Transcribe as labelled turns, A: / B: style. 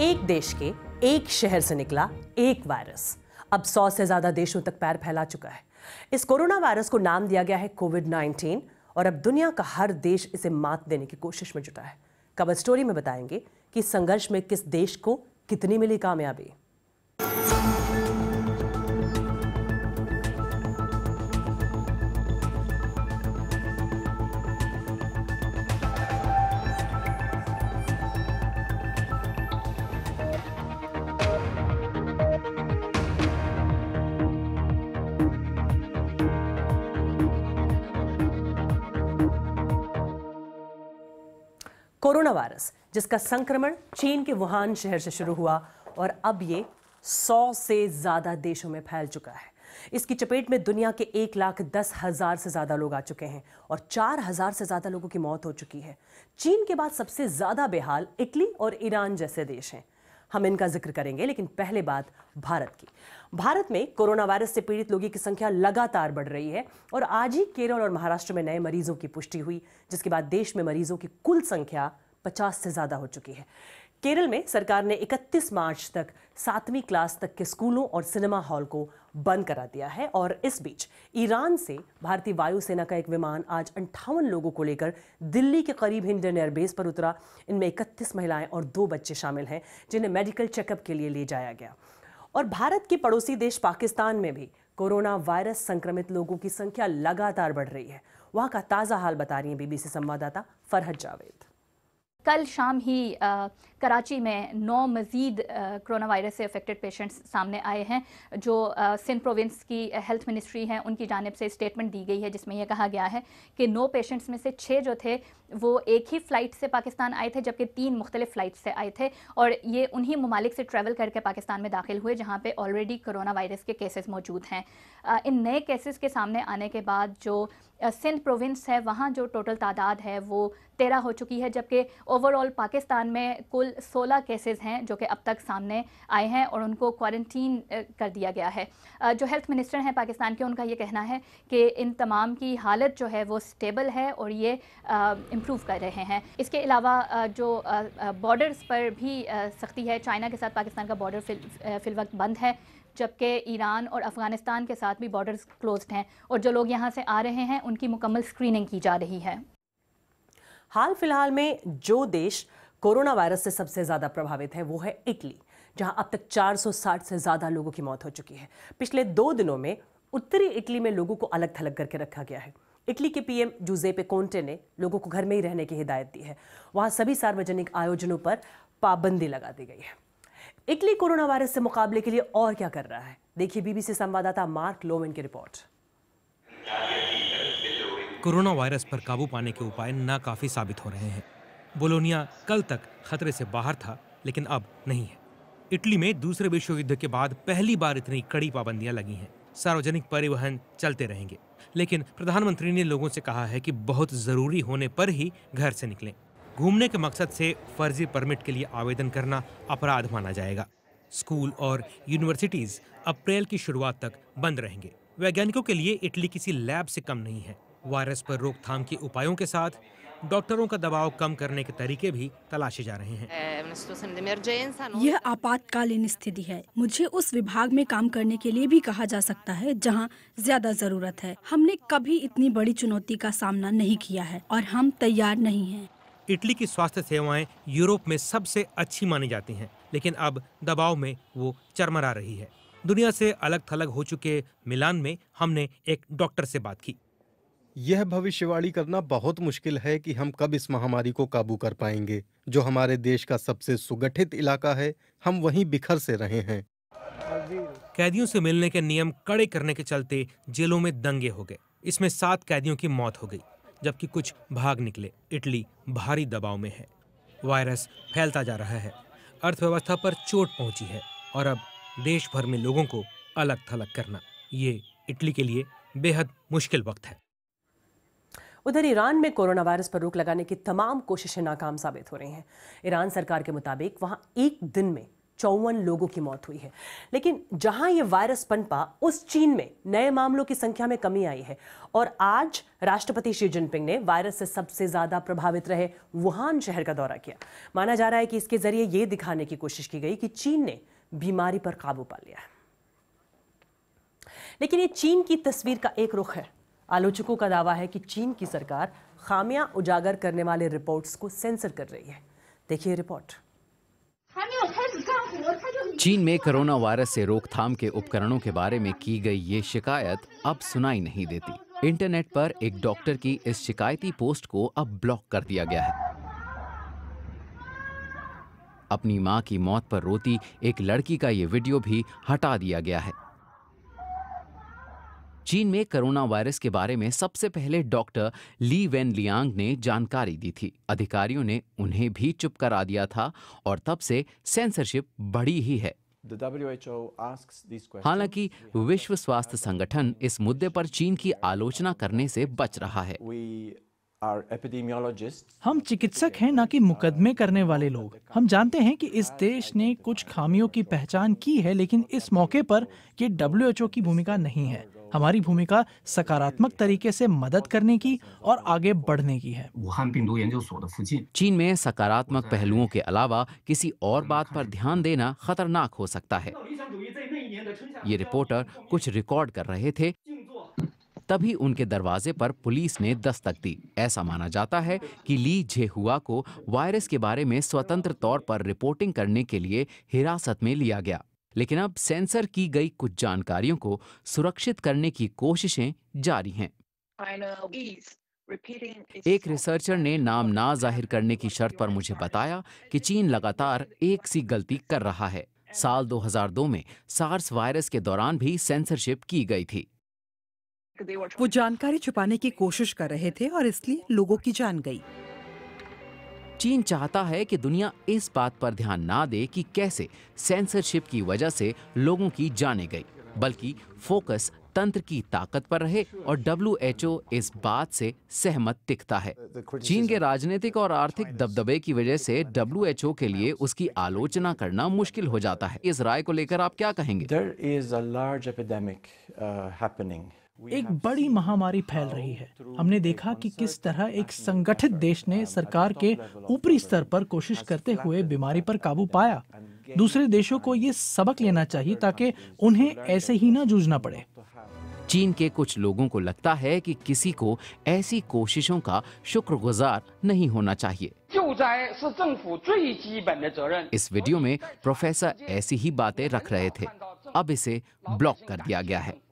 A: एक देश के एक शहर से निकला एक वायरस अब सौ से ज्यादा देशों तक पैर फैला चुका है इस कोरोना वायरस को नाम दिया गया है कोविड नाइन्टीन और अब दुनिया का हर देश इसे मात देने की कोशिश में जुटा है कवर स्टोरी में बताएंगे कि संघर्ष में किस देश को कितनी मिली कामयाबी कोरोना वायरस जिसका संक्रमण चीन के वुहान शहर से शुरू हुआ और अब ये सौ से ज़्यादा देशों में फैल चुका है इसकी चपेट में दुनिया के एक लाख दस हज़ार से ज़्यादा लोग आ चुके हैं और चार हज़ार से ज़्यादा लोगों की मौत हो चुकी है चीन के बाद सबसे ज़्यादा बेहाल इटली और ईरान जैसे देश हैं हम इनका जिक्र करेंगे लेकिन पहले बात भारत की भारत में कोरोना वायरस से पीड़ित लोगों की संख्या लगातार बढ़ रही है और आज ही केरल और महाराष्ट्र में नए मरीजों की पुष्टि हुई जिसके बाद देश में मरीजों की कुल संख्या पचास से ज़्यादा हो चुकी है केरल में सरकार ने 31 मार्च तक सातवीं क्लास तक के स्कूलों और सिनेमा हॉल को बंद करा दिया है और इस बीच ईरान से भारतीय वायुसेना का एक विमान आज अंठावन लोगों को लेकर दिल्ली के करीब इंडियन एयरबेस पर उतरा इनमें 31 महिलाएं और दो बच्चे शामिल हैं जिन्हें मेडिकल चेकअप के लिए ले जाया गया और भारत के पड़ोसी देश पाकिस्तान में भी कोरोना वायरस संक्रमित लोगों की संख्या लगातार बढ़ रही है वहाँ का ताज़ा हाल बता रही हैं बीबीसी संवाददाता फरहत जावेद
B: कल शाम ही आ, कराची में नौ मज़ीद कोरोना वायरस से अफेक्टेड पेशेंट्स सामने आए हैं जो सिंध प्रोविंस की हेल्थ मिनिस्ट्री है उनकी जानब से स्टेटमेंट दी गई है जिसमें यह कहा गया है कि नौ पेशेंट्स में से छः जो थे वो एक ही फ़्लाइट से पाकिस्तान आए थे जबकि तीन मुख्तलिफ फ़्लाइट से आए थे और ये उन्हीं ममालिक से ट्रैवल करके पाकिस्तान में दाखिल हुए जहाँ पर ऑलरेडी करोना वायरस के केसेज मौजूद हैं इन नए केसेस के सामने आने के बाद जो सिंध प्रोविंस है वहाँ जो टोटल तादाद है वो तेरह हो चुकी है जबकि ओवरऑल पाकिस्तान में कुल सोलह केसेस हैं जो कि अब तक सामने आए हैं और उनको क्वारंटीन कर दिया गया है जो हेल्थ मिनिस्टर हैं पाकिस्तान के उनका ये कहना है कि इन तमाम की हालत जो है वो स्टेबल है और ये इम्प्रूव कर रहे हैं इसके अलावा जो बॉर्डर्स पर भी सख्ती है चाइना के साथ पाकिस्तान का बॉर्डर फिल, फिल वक्त बंद है जबकि ईरान और अफ़गानिस्तान के साथ भी बॉर्डर्स क्लोज हैं और जो लोग यहाँ से आ रहे हैं उनकी मुकम्मल स्क्रीनिंग की जा रही है
A: हाल फिलहाल में जो देश कोरोना वायरस से सबसे ज़्यादा प्रभावित है वो है इटली जहां अब तक 460 से ज़्यादा लोगों की मौत हो चुकी है पिछले दो दिनों में उत्तरी इटली में लोगों को अलग थलग करके रखा गया है इटली के पीएम जुजेपे कोंटे ने लोगों को घर में ही रहने की हिदायत दी है वहां सभी सार्वजनिक आयोजनों पर पाबंदी लगा दी गई है इटली कोरोना वायरस से मुकाबले के लिए और क्या कर रहा है देखिए बीबीसी संवाददाता मार्क लोवेन की रिपोर्ट
C: कोरोना वायरस पर काबू पाने के उपाय नाकाफी साबित हो रहे हैं बोलोनिया कल तक खतरे से बाहर था लेकिन अब नहीं है इटली में दूसरे विश्व युद्ध के बाद पहली बार इतनी कड़ी पाबंदियां लगी हैं सार्वजनिक परिवहन चलते रहेंगे लेकिन प्रधानमंत्री ने लोगों से कहा है कि बहुत जरूरी होने पर ही घर से निकलें घूमने के मकसद से फर्जी परमिट के लिए आवेदन करना अपराध माना जाएगा स्कूल और यूनिवर्सिटीज अप्रैल की शुरुआत तक बंद रहेंगे वैज्ञानिकों के लिए इटली किसी लैब से कम नहीं है वायरस पर रोकथाम के उपायों के साथ डॉक्टरों का दबाव कम करने के तरीके भी तलाशे जा रहे
B: हैं यह आपातकालीन स्थिति है मुझे उस विभाग में काम करने के लिए भी कहा जा सकता है जहां ज्यादा जरूरत है हमने कभी इतनी बड़ी चुनौती का सामना नहीं किया है और हम तैयार नहीं हैं।
C: इटली की स्वास्थ्य सेवाएं यूरोप में सबसे अच्छी मानी जाती हैं लेकिन अब दबाव में वो चरमरा रही है दुनिया से अलग थलग हो चुके मिलान में हमने एक डॉक्टर से बात की यह भविष्यवाणी करना बहुत मुश्किल है कि हम कब इस महामारी को काबू कर पाएंगे जो हमारे देश का सबसे सुगठित इलाका है हम वहीं बिखर से रहे हैं कैदियों से मिलने के नियम कड़े करने के चलते जेलों में दंगे हो गए इसमें सात कैदियों की मौत हो गई जबकि कुछ भाग निकले इटली भारी दबाव में है वायरस फैलता जा रहा है अर्थव्यवस्था पर चोट पहुंची है और अब देश भर में लोगों को अलग थलग करना ये इटली के लिए बेहद मुश्किल वक्त है
A: उधर ईरान में कोरोना वायरस पर रोक लगाने की तमाम कोशिशें नाकाम साबित हो रही हैं ईरान सरकार के मुताबिक वहां एक दिन में चौवन लोगों की मौत हुई है लेकिन जहां ये वायरस पनपा उस चीन में नए मामलों की संख्या में कमी आई है और आज राष्ट्रपति शी जिनपिंग ने वायरस से सबसे ज्यादा प्रभावित रहे वुहान शहर का दौरा किया माना जा रहा है कि इसके जरिए ये दिखाने की कोशिश की गई कि चीन ने बीमारी पर काबू पा लिया है लेकिन ये चीन की तस्वीर का एक रुख है आलोचकों का दावा है कि चीन की सरकार खामियां उजागर करने वाले रिपोर्ट्स को सेंसर कर रही है देखिए रिपोर्ट
D: चीन में कोरोना वायरस से रोकथाम के उपकरणों के बारे में की गई ये शिकायत अब सुनाई नहीं देती इंटरनेट पर एक डॉक्टर की इस शिकायती पोस्ट को अब ब्लॉक कर दिया गया है अपनी मां की मौत पर रोती एक लड़की का ये वीडियो भी हटा दिया गया है चीन में कोरोना वायरस के बारे में सबसे पहले डॉक्टर ली वेन लियांग ने जानकारी दी थी अधिकारियों ने उन्हें भी चुप करा दिया था और तब से सेंसरशिप बढ़ी ही है हालांकि विश्व स्वास्थ्य संगठन इस मुद्दे पर चीन की आलोचना करने से बच रहा है
C: हम चिकित्सक हैं ना कि मुकदमे करने वाले लोग हम जानते हैं कि इस देश ने कुछ खामियों की पहचान की है लेकिन इस मौके पर ये डब्ल्यू की भूमिका नहीं है हमारी भूमिका सकारात्मक तरीके से मदद करने की और आगे बढ़ने की है
D: चीन में सकारात्मक पहलुओं के अलावा किसी और बात पर ध्यान देना खतरनाक हो सकता है ये रिपोर्टर कुछ रिकॉर्ड कर रहे थे तभी उनके दरवाजे पर पुलिस ने दस्तक दी ऐसा माना जाता है कि ली हुआ को वायरस के बारे में स्वतंत्र तौर पर रिपोर्टिंग करने के लिए हिरासत में लिया गया लेकिन अब सेंसर की गई कुछ जानकारियों को सुरक्षित करने की कोशिशें जारी हैं एक रिसर्चर ने नाम ना जाहिर करने की शर्त पर मुझे बताया कि चीन लगातार एक सी गलती कर रहा है साल 2002 में सार्स वायरस के दौरान भी सेंसरशिप की गई थी
A: वो जानकारी छुपाने की कोशिश कर रहे थे और इसलिए लोगों की
D: जान गई चीन चाहता है कि दुनिया इस बात पर ध्यान ना दे कि कैसे सेंसरशिप की वजह से लोगों की जाने गई बल्कि फोकस तंत्र की ताकत पर रहे और डब्ल्यू इस बात से सहमत दिखता है चीन के राजनीतिक और आर्थिक दबदबे की वजह से डब्ल्यू के लिए उसकी आलोचना करना मुश्किल हो जाता है इस राय को लेकर आप क्या कहेंगे uh,
C: एक बड़ी महामारी फैल रही है हमने देखा कि किस तरह एक संगठित देश ने सरकार के ऊपरी स्तर पर कोशिश करते हुए बीमारी पर काबू पाया दूसरे देशों को ये सबक लेना चाहिए ताकि उन्हें ऐसे ही ना जूझना पड़े
D: चीन के कुछ लोगों को लगता है कि किसी को ऐसी कोशिशों का शुक्रगुजार नहीं होना चाहिए इस वीडियो में प्रोफेसर ऐसी ही बातें रख रहे थे अब इसे ब्लॉक कर दिया गया है